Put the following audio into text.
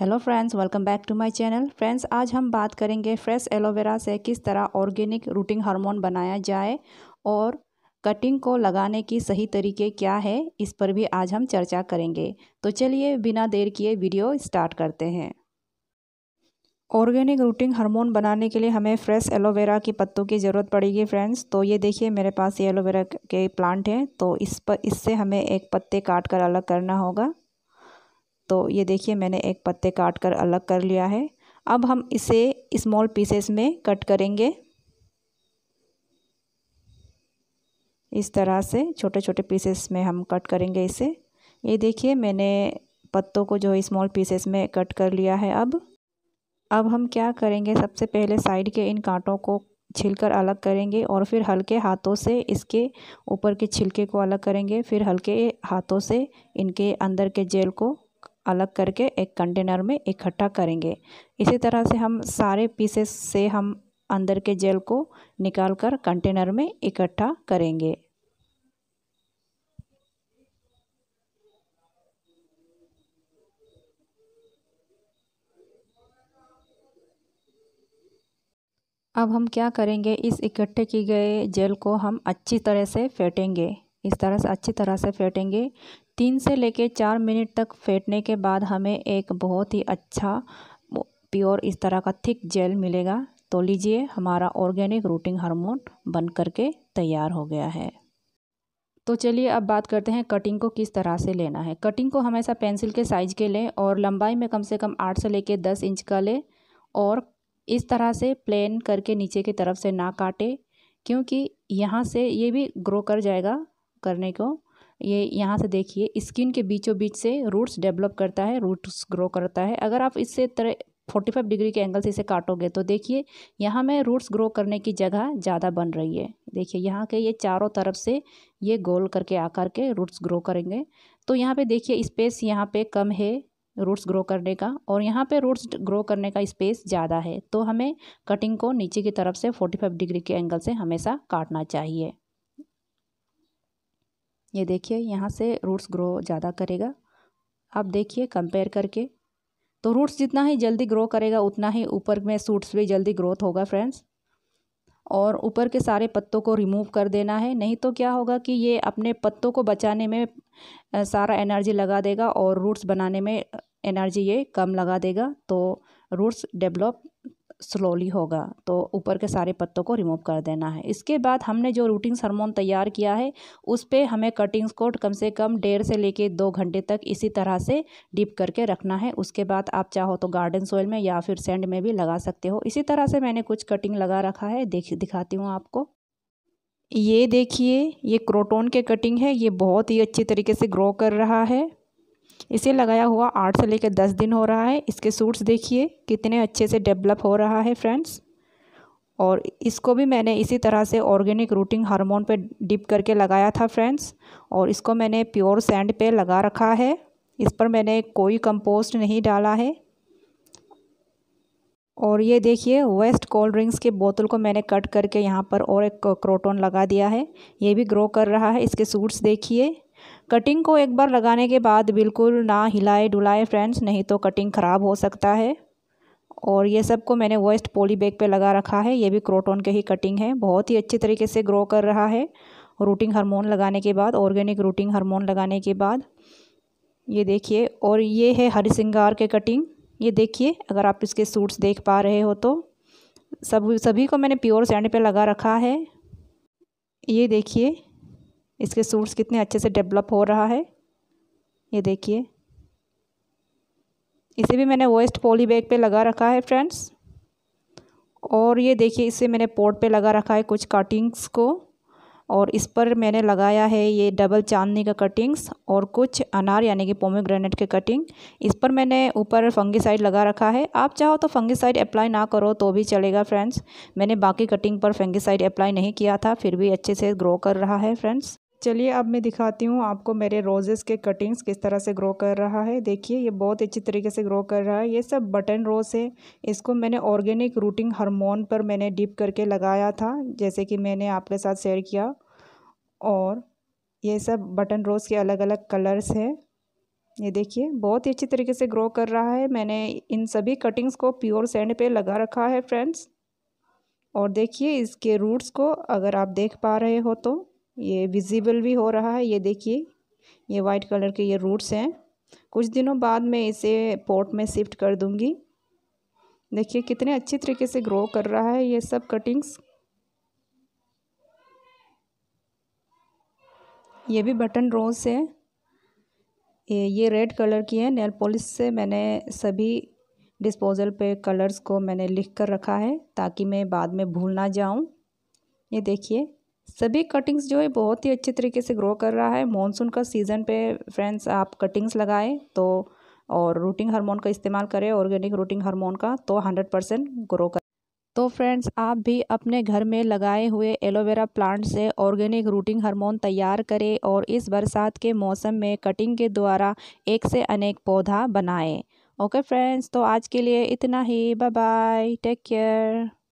hello friends welcome back to my channel friends आज हम बात करेंगे फ्रेश एलोवेरा से किस तरह ऑर्गेनिक रूटिंग हार्मोन बनाया जाए और कटिंग को लगाने की सही तरीके क्या है इस पर भी आज हम चर्चा करेंगे तो चलिए बिना देर किए वीडियो स्टार्ट करते हैं ऑर्गेनिक रूटिंग हार्मोन बनाने के लिए हमें फ्रेश एलोवेरा के पत्तों की ज़रूरत पड़ेगी फ्रेंड्स तो ये देखिए मेरे पास ये एलोवेरा के प्लांट हैं तो इस पर इससे हमें एक पत्ते काट कर अलग करना होगा तो ये देखिए मैंने एक पत्ते काट कर अलग कर लिया है अब हम इसे स्मॉल पीसेस में कट करेंगे इस तरह से छोटे छोटे पीसेस में हम कट करेंगे इसे ये देखिए मैंने पत्तों को जो है स्मॉल पीसेस में कट कर लिया है अब अब हम क्या करेंगे सबसे पहले साइड के इन कांटों को छिलकर अलग करेंगे और फिर हल्के हाथों से इसके ऊपर के छिलके को अलग करेंगे फिर हल्के हाथों से इनके अंदर के जेल को अलग करके एक कंटेनर में इकट्ठा करेंगे इसी तरह से हम सारे पीसेस से हम अंदर के जेल को निकाल कर कंटेनर में इकट्ठा करेंगे अब हम क्या करेंगे इस इकट्ठे की गए जेल को हम अच्छी तरह से फेंटेंगे इस तरह से अच्छी तरह से फेंटेंगे तीन से लेके चार मिनट तक फेंटने के बाद हमें एक बहुत ही अच्छा प्योर इस तरह का थिक जेल मिलेगा तो लीजिए हमारा ऑर्गेनिक रूटिंग हार्मोन बन करके तैयार हो गया है तो चलिए अब बात करते हैं कटिंग को किस तरह से लेना है कटिंग को हमेशा पेंसिल के साइज़ के लें और लंबाई में कम से कम आठ से लेके दस इंच का लें और इस तरह से प्लेन करके नीचे की तरफ से ना काटे क्योंकि यहाँ से ये भी ग्रो कर जाएगा करने को ये यहाँ से देखिए स्किन के बीचों बीच से रूट्स डेवलप करता है रूट्स ग्रो करता है अगर आप इससे तरह फोर्टी फाइव डिग्री के एंगल से इसे काटोगे तो देखिए यहाँ में रूट्स ग्रो करने की जगह ज़्यादा बन रही है देखिए यहाँ के ये चारों तरफ से ये गोल करके आकर के रूट्स ग्रो करेंगे तो यहाँ पे देखिए स्पेस यहाँ पे कम है रूट्स ग्रो करने का और यहाँ पे रूट्स ग्रो करने का स्पेस ज़्यादा है तो हमें कटिंग को नीचे की तरफ से 45 डिग्री के एंगल से हमेशा काटना चाहिए ये देखिए यहाँ से रूट्स ग्रो ज़्यादा करेगा आप देखिए कंपेयर करके तो रूट्स जितना ही जल्दी ग्रो करेगा उतना ही ऊपर में सूट्स भी जल्दी ग्रोथ होगा फ्रेंड्स और ऊपर के सारे पत्तों को रिमूव कर देना है नहीं तो क्या होगा कि ये अपने पत्तों को बचाने में सारा एनर्जी लगा देगा और रूट्स बनाने में एनर्जी ये कम लगा देगा तो रूट्स डेवलप स्लोली होगा तो ऊपर के सारे पत्तों को रिमूव कर देना है इसके बाद हमने जो रूटिंग सरमोन तैयार किया है उस पर हमें कटिंग्स को कम से कम डेढ़ से लेके दो घंटे तक इसी तरह से डिप करके रखना है उसके बाद आप चाहो तो गार्डन सोयल में या फिर सेंड में भी लगा सकते हो इसी तरह से मैंने कुछ कटिंग लगा रखा है देख दिखाती हूँ आपको ये देखिए ये क्रोटोन के कटिंग है ये बहुत ही अच्छी तरीके से ग्रो कर रहा है इसे लगाया हुआ आठ से लेकर दस दिन हो रहा है इसके सूट्स देखिए कितने अच्छे से डेवलप हो रहा है फ्रेंड्स और इसको भी मैंने इसी तरह से ऑर्गेनिक रूटिंग हार्मोन पे डिप करके लगाया था फ्रेंड्स और इसको मैंने प्योर सैंड पे लगा रखा है इस पर मैंने कोई कंपोस्ट नहीं डाला है और ये देखिए वेस्ट कोल्ड ड्रिंक्स के बोतल को मैंने कट करके यहाँ पर और एक क्रोटोन लगा दिया है ये भी ग्रो कर रहा है इसके सूट्स देखिए कटिंग को एक बार लगाने के बाद बिल्कुल ना हिलाए डुलाए फ्रेंड्स नहीं तो कटिंग ख़राब हो सकता है और ये सब को मैंने वेस्ट पोली बैग पर लगा रखा है ये भी क्रोटोन के ही कटिंग है बहुत ही अच्छे तरीके से ग्रो कर रहा है रूटिंग हार्मोन लगाने के बाद ऑर्गेनिक रूटिंग हार्मोन लगाने के बाद ये देखिए और ये है हरी सिंगार के कटिंग ये देखिए अगर आप इसके सूट्स देख पा रहे हो तो सब सभी को मैंने प्योर सैंड पे लगा रखा है ये देखिए इसके सूट्स कितने अच्छे से डेवलप हो रहा है ये देखिए इसे भी मैंने वेस्ट पॉली बैग पर लगा रखा है फ्रेंड्स और ये देखिए इसे मैंने पोर्ट पे लगा रखा है कुछ कटिंग्स को और इस पर मैंने लगाया है ये डबल चांदनी का कटिंग्स और कुछ अनार यानी कि पोमोग्रेनेट के कटिंग इस पर मैंने ऊपर फंगीसाइड लगा रखा है आप चाहो तो फंगीसाइड अप्लाई ना करो तो भी चलेगा फ्रेंड्स मैंने बाकी कटिंग पर फंगीसाइड अप्लाई नहीं किया था फिर भी अच्छे से ग्रो कर रहा है फ्रेंड्स चलिए अब मैं दिखाती हूँ आपको मेरे रोजेस के कटिंग्स किस तरह से ग्रो कर रहा है देखिए ये बहुत अच्छी तरीके से ग्रो कर रहा है ये सब बटन रोज़ है इसको मैंने ऑर्गेनिक रूटिंग हार्मोन पर मैंने डिप करके लगाया था जैसे कि मैंने आपके साथ शेयर किया और ये सब बटन रोज़ के अलग अलग कलर्स हैं ये देखिए बहुत ही अच्छी तरीके से ग्रो कर रहा है मैंने इन सभी कटिंग्स को प्योर सैंड पे लगा रखा है फ्रेंड्स और देखिए इसके रूट्स को अगर आप देख पा रहे हो तो ये विजिबल भी हो रहा है ये देखिए ये वाइट कलर के ये रूट्स हैं कुछ दिनों बाद मैं इसे पॉट में शिफ्ट कर दूँगी देखिए कितने अच्छे तरीके से ग्रो कर रहा है ये सब कटिंग्स ये भी बटन रोज़ है ये ये रेड कलर की है नेल पॉलिश से मैंने सभी डिस्पोजल पे कलर्स को मैंने लिख कर रखा है ताकि मैं बाद में भूल ना जाऊं ये देखिए सभी कटिंग्स जो है बहुत ही अच्छे तरीके से ग्रो कर रहा है मानसून का सीज़न पे फ्रेंड्स आप कटिंग्स लगाएं तो और रूटिंग हार्मोन का इस्तेमाल करें ऑर्गेनिक रूटिंग हार्मोन का तो हंड्रेड परसेंट ग्रो कर तो फ्रेंड्स आप भी अपने घर में लगाए हुए एलोवेरा प्लांट से ऑर्गेनिक रूटिंग हार्मोन तैयार करें और इस बरसात के मौसम में कटिंग के द्वारा एक से अनेक पौधा बनाएं ओके फ्रेंड्स तो आज के लिए इतना ही बाय बाय टेक केयर